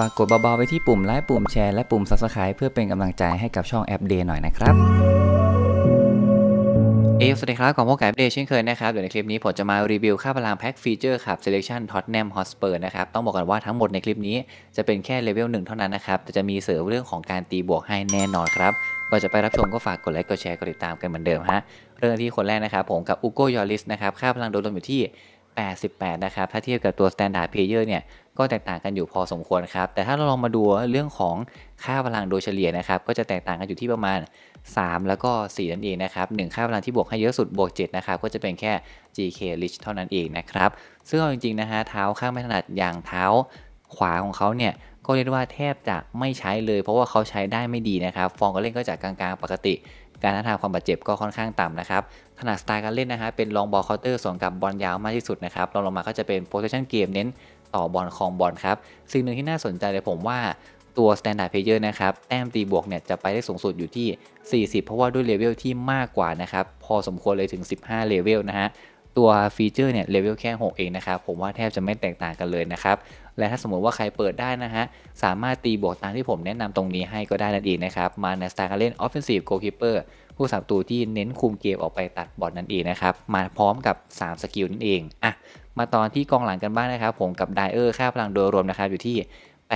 ฝากกดเบาๆไปที่ปุ่มไลค์ปุ่มแชร์ และปุ่ม Subscribe เพื่อเป็นกำลังใจให้กับช่องแอปเดย์หน่อยนะครับเอฟสวัสดีครับ ของพวกไก่เดย์เช่นเคยนะครับ เดี๋ยวในคลิปนี้ ผมจะมารีวิวค่าพลังแพ็กฟีเจอร์ครับ Selection Tottenham Hotspur นะครับ ต้องบอกกันว่าทั้งหมดในคลิปนี้ จะเป็นแค่เลเวลหนึ่งเท่านั้นนะครับแต่จะมีเสริมเรื่องของการตีบวกให้แน่นอนครับก่อนจะไปรับชมก็ฝากกดไลค์กดแชร์กดติดตามกันเหมือนเดิมฮะเรื่องที่คนแรกนะครับผมกับอุโกยอริสนะครับค่าพลังโดยรวมอยู่ที่ 88นะครับถ้าเทียบกับตัว Standard Player เนี่ยก็แตกต่างกันอยู่พอสมควรครับแต่ถ้าเราลองมาดูเรื่องของค่าพลังโดยเฉลี่ยนะครับก็จะแตกต่างกันอยู่ที่ประมาณ 3 แล้วก็4นั่นเองนะครับหค่าพลังที่บวกให้เยอะสุดบวก7นะครับก็จะเป็นแค่ GK Rich เท่านั้นเองนะครับซึ่งเอาจริงๆนะฮะเท้าข้างไม่ถนัดอย่างเท้าขวาของเขาเนี่ยก็เรียกว่าแทบจะไม่ใช้เลยเพราะว่าเขาใช้ได้ไม่ดีนะครับฟองการเล่นก็จากกลางๆปกติ การท้าทายความบาดเจ็บก็ค่อนข้างต่ำนะครับขนาดสไตล์การเล่นนะฮะเป็นลองบอลคอร์เตอร์ส่วนกับบอลยาวมากที่สุดนะครับรองลงมาก็จะเป็นโพสชั่นเกมเน้นต่อบอลคองบอลครับ สิ่งหนึ่งที่น่าสนใจเลยผมว่าตัว standard player นะครับ แต้มตีบวกเนี่ยจะไปได้สูงสุดอยู่ที่ 40 เพราะว่าด้วยเลเวลที่มากกว่านะครับ พอสมควรเลยถึง 15 เลเวลนะฮะตัวฟีเจอร์เนี่ยเลเวลแค่6เองนะครับผมว่าแทบจะไม่แตกต่างกันเลยนะครับ และถ้าสมมติว่าใครเปิดได้นะฮะสามารถตีบวกตามที่ผมแนะนำตรงนี้ให้ก็ได้นั่นเองนะครับ มาในสไตล์การเล่นอฟฟ e n s ีฟโก o คิปเปอร์ผู้สับตูที่เน้นคุมเกมออกไปตัดบอลนั่นเองนะครับ มาพร้อมกับ3สกิลนั่นเองอ่ะมาตอนที่กองหลังกันบ้างนะครับ ผมกับไดเออร์ค่าพลังโดยรวมนะครับอยู่ที่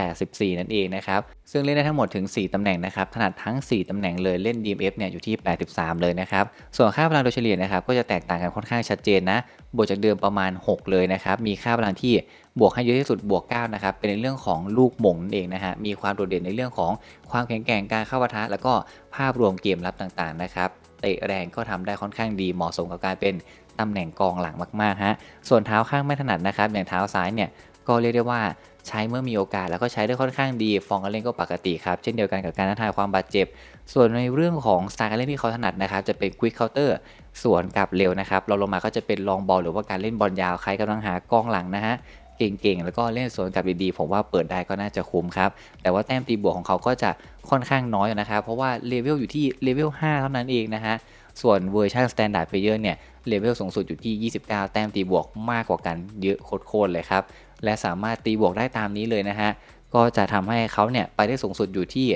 84นั่นเองนะครับ ซึ่งเล่นได้ทั้งหมดถึง 4 ตำแหน่งนะครับถนัดทั้ง 4 ตำแหน่งเลยเล่น DMF เนี่ยอยู่ที่ 83 เลยนะครับ ส่วนค่าพลังโดยเฉลี่ยนะครับก็จะแตกต่างกันค่อนข้างชัดเจนนะบวกจากเดิมประมาณ 6 เลยนะครับ มีค่าพลังที่บวกให้เยอะที่สุดบวก9นะครับเป็นในเรื่องของลูกหมงนั่นเองนะฮะมีความโดดเด่นในเรื่องของความแข็งแกร่งการเข้าปะทะแล้วก็ภาพรวมเกมรับต่างๆนะครับเตะแรงก็ทำได้ค่อนข้างดีเหมาะสมกับการเป็นตำแหน่งกองหลังมากๆฮะส่วนเท้าข้างไม่ถนัดนะครับอย่างเท้าซ้ายเนี่ยก็เรียกได้ว่าใช้เมื่อมีโอกาสแล้วก็ใช้ได้ค่อนข้างดีฟองการเล่นก็ปกติครับ เช่นเดียวกันกับการท้าทายความบาดเจ็บ ส่วนในเรื่องของสไตล์การเล่นที่เขาถนัดนะครับจะเป็นควิกเคาน์เตอร์ส่วนกับเร็วนะครับ เราลงมาก็จะเป็นลองบอลหรือว่าการเล่นบอลยาว ใครกำลังหากองหลังนะฮะเก่งๆแล้วก็เล่นสวนกับดีๆ ผมว่าเปิดได้ก็น่าจะคุ้มครับแต่ว่าแต้มตีบวกของเขาก็จะค่อนข้างน้อยนะครับเพราะว่าเลเวลอยู่ที่เลเวล5เท่านั้นเองนะฮะส่วนเวอร์ชันสแตนดาร์ดเพลเยอร์เนี่ยเลเวลสูงสุดอยู่ที่29 แต้มตีบวกมากกว่ากันเยอะโคตรๆเลยครับและสามารถตีบวกได้ตามนี้เลยนะฮะ ก็จะทำให้เขาเนี่ย ไปได้สูงสุดอยู่ที่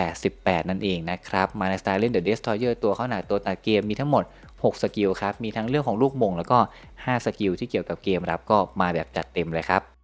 88 นั่นเองนะครับ มาในสไตล์เล่นเดอะเดสทอยเยอร์ตัวเขาหนักตัวตัดเกม มีทั้งหมด 6 สกิลครับ มีทั้งเรื่องของลูกมงแล้วก็ 5 สกิลที่เกี่ยวกับเกมรับก็มาแบบจัดเต็มเลยครับ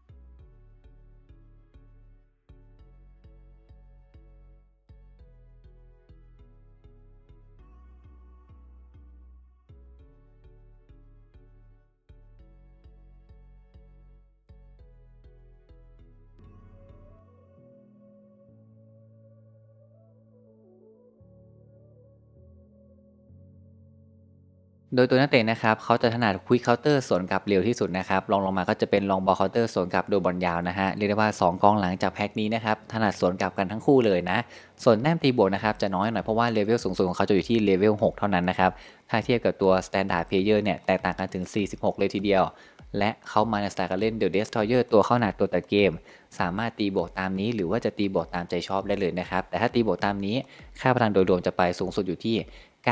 โดยตัวนักเตะนะครับเขาจะถนัดควิกเคาน์เตอร์สวนกลับเร็วที่สุดนะครับรองลงมาก็จะเป็นลองบอลเคาน์เตอร์สวนกลับโดยบอลยาวนะฮะเรียกได้ว่า 2กองหลังจากแพ็กนี้นะครับ ถนัดสวนกลับกันทั้งคู่เลยนะส่วนแต้มตีบวกนะครับจะน้อยหน่อยเพราะว่าเลเวลสูงสุดของเขาจะอยู่ที่เลเวล6เท่านั้นนะครับ ถ้าเทียบกับตัวสแตนดาร์ดเพลเยอร์เนี่ยแตกต่างกันถึง 46 เลยทีเดียว และเขามาในสไตล์การเล่นเดอะเดสทอยเยอร์ตัวเข้าหนักตัวตัดเกม สามารถตีบวกตามนี้ หรือว่าจะตีบวกตามใจชอบได้เลยนะครับแต่ถ้าตีบวกตามนี้ค่าพลังโดยรวมจะไปสูงสุดอยู่ที่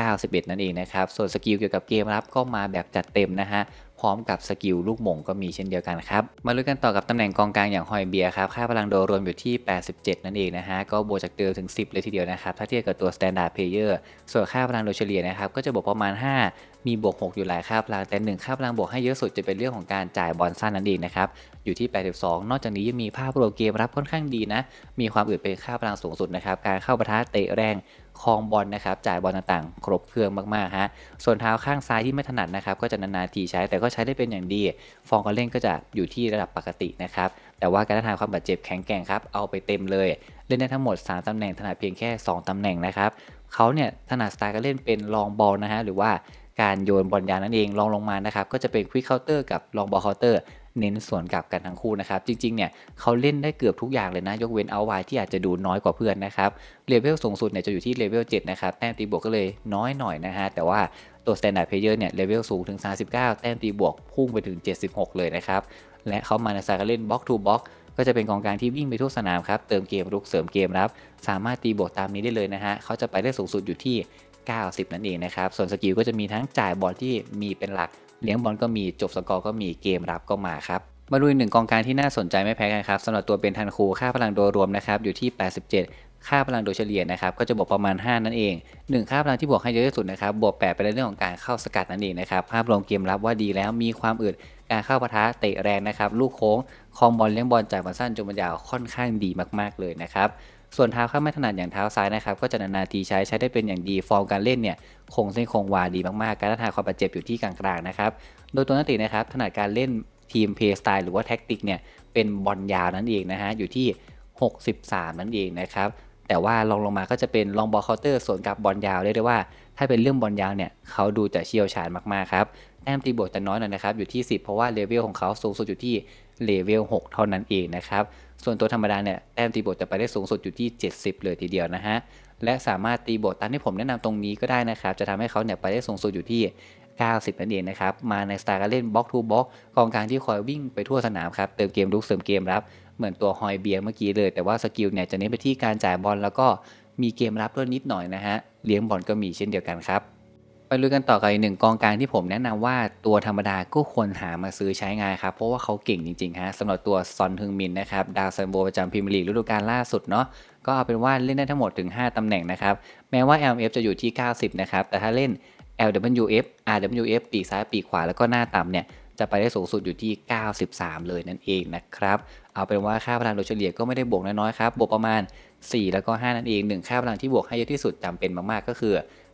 91นั่นเองนะครับ ส่วนสกิลเกี่ยวกับเกมรับก็มาแบบจัดเต็มนะฮะ พร้อมกับสกิลลูกหม่งก็มีเช่นเดียวกันครับ มาลุ้นกันต่อกับตำแหน่งกองกลางอย่างฮอยเบียครับ ค่าพลังโดรวมอยู่ที่ 87 นั่นเองนะฮะ ก็บวกจากเดิมถึง 10 เลยทีเดียวนะครับ ถ้าเทียบกับตัวสแตนดาร์ดเพเยอร์ ส่วนค่าพลังโดยเฉลี่ยนะครับก็จะบวกประมาณ 5 มีบวก 6 อยู่หลายค่าพลังแต่1ค่าพลังบวกให้เยอะสุดจะเป็นเรื่องของการจ่ายบอลสั้นนั่นเองนะครับ อยู่ที่ 82 นอกจากนี้ยังมีภาพรปมเกมรับค่อนข้างดีนะมีความอึดเป็นค่าพลังสูงสุดนะครับการเข้าปะทะเตะแรงคลองบอลนะครับจ่ายบอลต่างๆครบเครื่องมากๆฮะส่วนเท้าข้างซ้ายที่ไม่ถนัดนะครับก็จะนานๆทีใช้แต่ก็ใช้ได้เป็นอย่างดี ฟองการเล่นก็จะอยู่ที่ระดับปกตินะครับแต่ว่าการทานความบาดเจ็บแข็งแกร่งครับเอาไปเต็มเลย เล่นได้ทั้งหมด 3 ตำแหน่ง ถนัดเพียงแค่ 2 ตำแหน่งนะครับเขาเนี่ยถนัดสไตล์การเล่นเป็นลองบอลนะฮะหรือว่าการโยนบอลยานนั่นเองลองลงมานะครับก็จะเป็นควิกเคาน์เตอร์กับลองบอลเคาน์เตอร์เน้นสวนกลับกันทั้งคู่นะครับ จริงๆเนี่ยเขาเล่นได้เกือบทุกอย่างเลยนะ ยกเว้นเอาไว้ที่อาจจะดูน้อยกว่าเพื่อนนะครับเลเวลสูงสุดเนี่ยจะอยู่ที่เลเวล7นะครับแต้มตีบวกก็เลยน้อยหน่อยนะฮะแต่ว่าตัวสแตนดาร์ดเพลเยอร์เนี่ยเลเวลสูงถึง 39 แต้มตีบวกพุ่งไปถึง 76 เลยนะครับและเขามาในสายการเล่นบล็อกทูบล็อกก็จะเป็นกองกลางที่วิ่งไปทุกสนามครับเติมเกมรุกเสริมเกมรับสามารถตีบวกตามนี้ได้เลยนะฮะเขาจะไปได้สูงสุดอยู่ที่ 90 นั่นเองนะครับส่วนสกิลก็จะมีทั้งจ่ายบอลที่มีเป็นหลักเลี้ยงบอลก็มีจบสกอร์ก็มีเกมรับก็มาครับมาดูอีกหนึ่งกองการที่น่าสนใจไม่แพ้กันครับสำหรับตัวเป็นทันคู ค่าพลังโดยรวมนะครับอยู่ที่ 87 ค่าพลังโดยเฉลี่ยนะครับก็จะบวกประมาณ 5 นั่นเอง 1 ค่าพลังที่บวกให้เยอะที่สุดนะครับบวกแดไปในเรื่องของการเข้าสกัดนั่นเองนะครับภาพรวมเกมรับว่าดีแล้วมีความอึดการเข้าปะทะเตะแรงนะครับลูกโค้งคองบอลเลี้ยงบอลจากบอลสั้นจนบอลยาวค่อนข้างดีมากๆเลยนะครับส่วนเท้าข้างไม่ถนัดอย่างเท้าซ้ายนะครับ ก็จะนานาทีใช้ใช้ได้เป็นอย่างดี ฟอร์มการเล่นเนี่ย คงเส้นคงวาดีมากๆ การต้าทายความบาดเจ็บอยู่ที่กลางๆนะครับโดยตัวนักเตะนะครับถนัดการเล่นทีมเพย์สไตล์หรือว่าแท็กติกเนี่ย เป็นบอลยาวนั่นเองนะฮะ อยู่ที่ 63 นั่นเองนะครับแต่ว่าลองลงมาก็จะเป็นลองบอลเคาน์เตอร์สวนกับบอลยาวเรียกได้ว่า ถ้าเป็นเรื่องบอลยาวเนี่ยเขาดูจะเชี่ยวชาญมากๆครับแต้มตีบวกจะน้อยหน่อยนะครับอยู่ที่ 10 เพราะว่าเลเวลของเขาสูงสุดอยู่ที่เลเวล6เท่านั้นเองนะครับส่วนตัวธรรมดาเนี่ยแต้มตีบวกจะไปได้สูงสุดอยู่ที่ 70 เลยทีเดียวนะฮะและสามารถตีบทตามที่ผมแนะนำตรงนี้ก็ได้นะครับจะทำให้เขาเนี่ยไปได้สูงสุดอยู่ที่90นั่นเองนะครับ มาในสไตล์การเล่นบล็อกทูบล็อกกองกลางที่คอยวิ่งไปทั่วสนามครับ เติมเกมลุกเสริมเกมรับ เหมือนตัวฮอยเบียเมื่อกี้เลยแต่ว่าสกิลเนี่ยจะเน้นไปที่การจ่ายบอลแล้วก็มีเกมรับด้วยนิดหน่อยนะฮะ เลี้ยงบอลก็มีเช่นเดียวกันครับ ไปดูกันต่อกับอีกหนึ่ง กองกลางที่ผมแนะนำว่าตัวธรรมดาก็ควรหามาซื้อใช้งานครับเพราะว่าเขาเก่งจริงๆฮะสำหรับตัวซอนทึงมินนะครับดาวซันโบประจำพรีเมียร์ลีกฤดูกาลล่าสุดเนาะก็เอาเป็นว่าเล่นได้ทั้งหมดถึง 5ตำแหน่งนะครับแม้ว่า LMF จะอยู่ที่ 90นะครับแต่ถ้าเล่น LWF RWF ปีกซ้ายปีกขวาแล้วก็หน้าต่ำเนี่ยจะไปได้สูงสุดอยู่ที่ 93 เลยนั่นเองนะครับ เอาเป็นว่าค่าพลังโดยเฉลี่ยก็ไม่ได้บวกน้อยๆครับบวกประมาณ 4 แล้วก็ 5 นั่นเอง 1 ค่าพลังที่บวกให้เยอะที่สุดจำเป็นมากๆก็คือ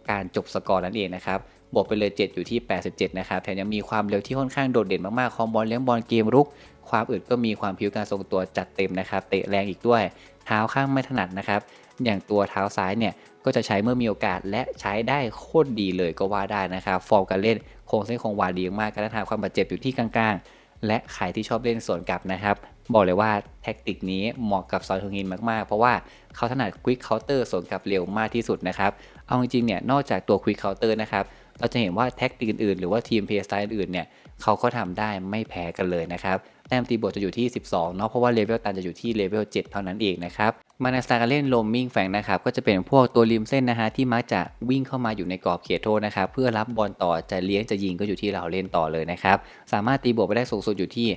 การจบสกอร์นั่นเองนะครับบวกไปเลย 7 อยู่ที่ 87 นะครับแถมยังมีความเร็วที่ค่อนข้างโดดเด่นมากๆคอมบอลเลี้ยงบอลเกมรุกความอึดก็มีความผิวการทรงตัวจัดเต็มนะครับเตะแรงอีกด้วยเท้าข้างไม่ถนัดนะครับอย่างตัวเท้าซ้ายเนี่ยก็จะใช้เมื่อมีโอกาสและใช้ได้โคตรดีเลยก็ว่าได้นะครับ ฟอร์มการเล่นคงเส้นคงวาดีมากการทาความบาดเจ็บอยู่ที่กลางๆ และใครที่ชอบเล่นสวนกลับนะครับ บอกเลยว่าแท็กติกนี้เหมาะกับซอยทงินมากๆ เพราะว่าเขาถนัดควิกเคาน์เตอร์สวนกลับเร็วมากที่สุดนะครับเอาจริงๆเนี่ยนอกจากตัวควิกเคาน์เตอร์นะครับเราจะเห็นว่าแท็กติกอื่นๆ หรือว่าทีมเพย์สไตล์อื่นเนี่ยเขาก็ทำได้ไม่แพ้กันเลยนะครับแต้มตีบวจะอยู่ที่ 12 เนาะเพราะว่าเลเวลตันจะอยู่ที่เลเวล 7 เท่านั้นเองนะครับ มาในสไตล์การเล่นโลมมิ่งแฝงนะครับ ก็จะเป็นพวกตัวริมเส้นนะฮะที่มักจะวิ่งเข้ามาอยู่ในกรอบเขตโทษนะครับเพื่อรับบอลต่อจะเลี้ยงจะยิงก็อยู่ที่เราเล่นต่อเลยนะครับ สามารถตีบวไปได้สูงสุดอยู่ที่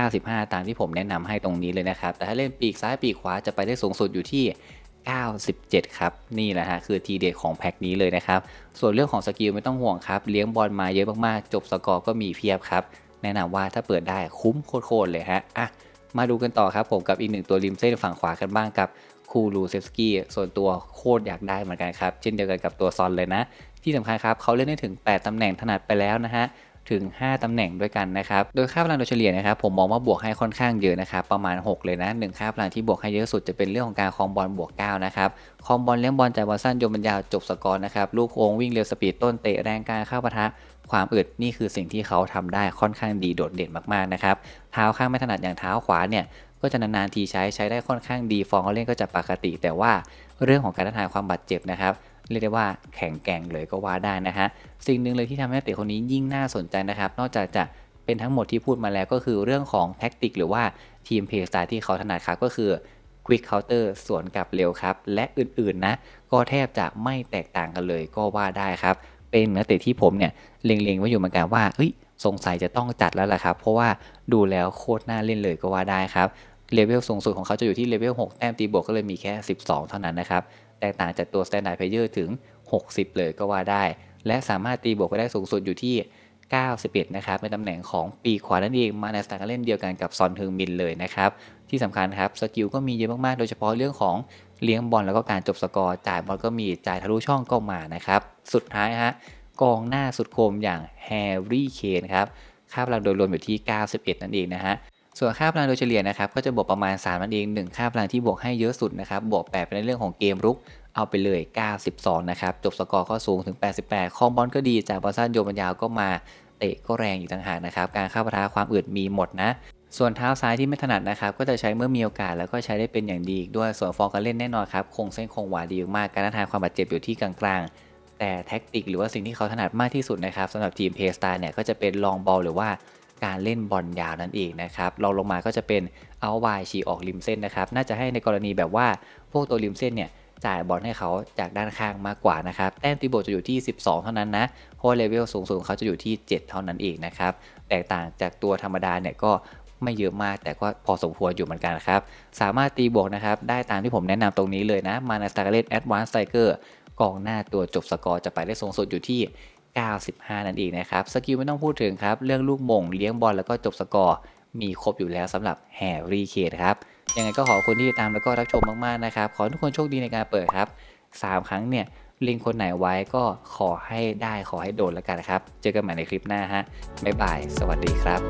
95 ตามที่ผมแนะนำให้ตรงนี้เลยนะครับแต่ถ้าเล่นปีกซ้ายปีกขวาจะไปได้สูงสุดอยู่ที่ 97 ครับนี่แหละฮะคือทีเด็ดของแพ็คนี้เลยนะครับส่วนเรื่องของสกิลไม่ต้องห่วงครับ เลี้ยงบอลมาเยอะมากๆ จบสกอร์ก็มีเพียบครับแนะนำว่าถ้าเปิดได้คุ้มโคตรเลยฮะอ่ะมาดูกันต่อครับ ผมกับอีกหนึ่งตัวริมเส้นฝั่งขวากันบ้างกับคูลูเซฟสกี้ส่วนตัวโคตรอยากได้เหมือนกันครับ เช่นเดียวกันกับตัวซอนเลยนะ ที่สำคัญครับ เขาเล่นได้ถึง 8 ตำแหน่งถนัดไปแล้วนะฮะ ถึง 5ตำแหน่งด้วยกันนะครับ โดยค่าพลังโดยเฉลี่ยนะครับ ผมมองว่าบวกให้ค่อนข้างเยอะนะครับ ประมาณ 6 เลยนะหค่าพลังที่บวกให้เยอะสุดจะเป็นเรื่องของการคลองบอลบวก9นะครับคลองบอลเลี้ยงบอลจ่ายบอลสั้นโยนบอลยาวจบสกอร์นะครับลูกโค้งวิ่งเร็วสปีดต้นเตะแรงการเข้าปะทะความอึดนี่คือสิ่งที่เขาทำได้ค่อนข้างดีโดดเด่นมากๆนะครับเท้าข้างไม่ถนัดอย่างเท้าขวาเนี่ย ก็จะนานๆ ทีใช้ใช้ได้ค่อนข้างดีฟองเขาเล่นก็จะปกติ แต่ว่า เรื่องของการท้านทานความบาดเจ็บนะครับ เรียกได้ว่าแข็งแกร่งเลยก็ว่าได้นะฮะสิ่งหนึ่งเลยที่ทำให้เตะคนนี้ยิ่งน่าสนใจนะครับ นอกจากจะเป็นทั้งหมดที่พูดมาแล้วก็คือเรื่องของแท็กติกหรือว่าทีมเพลย์สไตล์ที่เขาถนัดครับก็คือควิกเคาน์เตอร์สวนกลับเร็วครับ และอื่นๆนะ ก็แทบจะไม่แตกต่างกันเลยก็ว่าได้ครับเป็นนักเตะที่ผมเนี่ยเล็งๆไว้อยู่เหมือนกันว่า เอ้ยสงสัยจะต้องจัดแล้วล่ะครับ เพราะว่าดูแล้วโคตรน่าเล่นเลยก็ว่าได้ครับเลเวลสูงสุดของเขาจะอยู่ที่เลเวล6แต้มตีบวกก็เลยมีแค่ 12 เท่านั้นนะครับ แตกต่างจากตัว Standard Player ถึง 60 เลยก็ว่าได้ และสามารถตีบวกไปได้สูงสุดอยู่ที่91นะครับ ในตำแหน่งของปีขวานั่นเอง มาในสไาล์การเล่นเดียวกันกับซอนเทิงมินเลยนะครับ ที่สำคัญครับ สกิลก็มีเยอะมากๆ โดยเฉพาะเรื่องของเลี้ยงบอลแล้วก็การจบสกอร์ จ่ายบอลก็มีจ่ายทะลุช่องก็มานะครับ สุดท้ายฮะ กองหน้าสุดคมอย่างแฮร์รี่ เคนครับค่าพลังโดยรวมอยู่ที่ 91 นั่นเองนะฮะส่วนค่าพลังโดยเฉลี่ยนะครับก็จะบวกประมาณ 3 นั่นเอง1ค่าพลังที่บวกให้เยอะสุดนะครับบวกแเป็นในเรื่องของเกมรุก เอาไปเลย 92นะครับจบสกอร์ก็สูงถึง 88 คอมบอลก็ดีจากบอลสั้นโยมันยาวก็มาเตะก็แรงอีกต่างหากนะครับการเข้าประทะความอืดมีหมดนะ ส่วนเท้าซ้ายที่ไม่ถนัดนะครับ ก็จะใช้เมื่อมีโอกาสแล้วก็ใช้ได้เป็นอย่างดีอีกด้วยส่วนฟองการเล่นแน่นอนครับคงเส้นคงหวาดีมากการทานความบาดเจ็บอยู่ที่กลางๆ แต่แท็กติกหรือว่าสิ่งที่เขาถนัดมากที่สุดนะครับสำหรับทีมเพสตาเนี่ยก็จะเป็นลองบอลหรือว่าการเล่นบอลยาวนั่นเองนะครับเราลงมาก็จะเป็นเอาวายฉีออกริมเส้นนะครับ น่าจะให้ในกรณีแบบว่า พวกตัวริมเส้นเนี่ย จ่ายบอลให้เขาจากด้านข้างมากกว่านะครับ แต้มตีโบจะอยู่ที่ 12 เท่านั้นนะเพราะเลเวลสูงสุดเขาจะอยู่ที่ 7 เท่านั้นเองนะครับ แตกต่างจากตัวธรรมดาเนี่ยก็ไม่เยอะมาก แต่ก็พอสมควรอยู่เหมือนกันครับ สามารถตีบวกนะครับ ได้ตามที่ผมแนะนำตรงนี้เลยนะมานาสตาร์เลตแอดวานซ์ไซเกอร์กองหน้าตัวจบสกอร์จะไปได้สูงสุดอยู่ที่95 นั่นเองนะครับสกิลไม่ต้องพูดถึงครับ เรื่องลูกมงเลี้ยงบอล แล้วก็จบสกอร์ มีครบอยู่แล้วสำหรับแฮร์รี่เคนครับ ยังไงก็ขอคนที่ตามแล้วก็รับชมมากๆนะครับ ขอทุกคนโชคดีในการเปิดครับ 3 ครั้งเนี่ย ลิงคนไหนไว้ก็ขอให้ได้ขอให้โดนแล้วกันครับ เจอกันใหม่ในคลิปหน้าฮะ บ๊ายบายสวัสดีครับ